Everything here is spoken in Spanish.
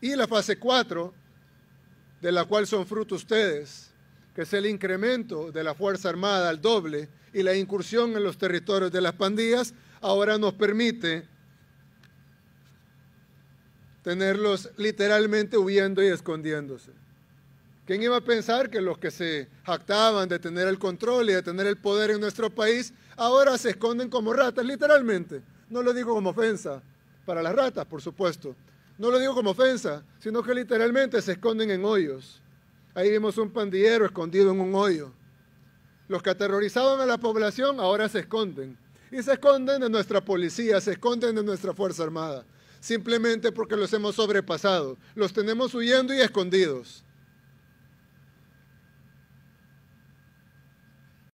Y la fase 4, de la cual son fruto ustedes, que es el incremento de la Fuerza Armada al doble y la incursión en los territorios de las pandillas, ahora nos permite tenerlos literalmente huyendo y escondiéndose. ¿Quién iba a pensar que los que se jactaban de tener el control y de tener el poder en nuestro país ahora se esconden como ratas, literalmente? No lo digo como ofensa para las ratas, por supuesto, no lo digo como ofensa, sino que literalmente se esconden en hoyos. Ahí vimos un pandillero escondido en un hoyo. Los que aterrorizaban a la población ahora se esconden. Y se esconden de nuestra policía, se esconden de nuestra Fuerza Armada, simplemente porque los hemos sobrepasado. Los tenemos huyendo y escondidos.